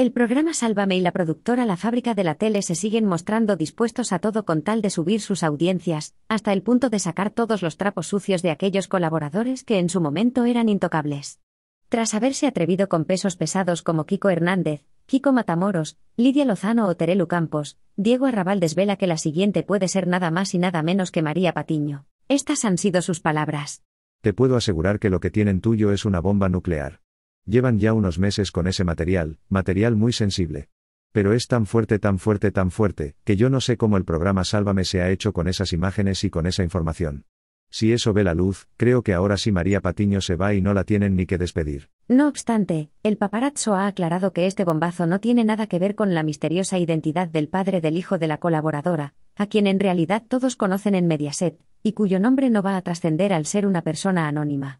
El programa Sálvame y la productora La Fábrica de la Tele se siguen mostrando dispuestos a todo con tal de subir sus audiencias, hasta el punto de sacar todos los trapos sucios de aquellos colaboradores que en su momento eran intocables. Tras haberse atrevido con pesos pesados como Kiko Hernández, Kiko Matamoros, Lidia Lozano o Terelu Campos, Diego Arrabal desvela que la siguiente puede ser nada más y nada menos que María Patiño. Estas han sido sus palabras. Te puedo asegurar que lo que tienen tuyo es una bomba nuclear. Llevan ya unos meses con ese material, material muy sensible. Pero es tan fuerte, tan fuerte, tan fuerte, que yo no sé cómo el programa Sálvame se ha hecho con esas imágenes y con esa información. Si eso ve la luz, creo que ahora sí María Patiño se va y no la tienen ni que despedir. No obstante, el paparazzo ha aclarado que este bombazo no tiene nada que ver con la misteriosa identidad del padre del hijo de la colaboradora, a quien en realidad todos conocen en Mediaset, y cuyo nombre no va a trascender al ser una persona anónima.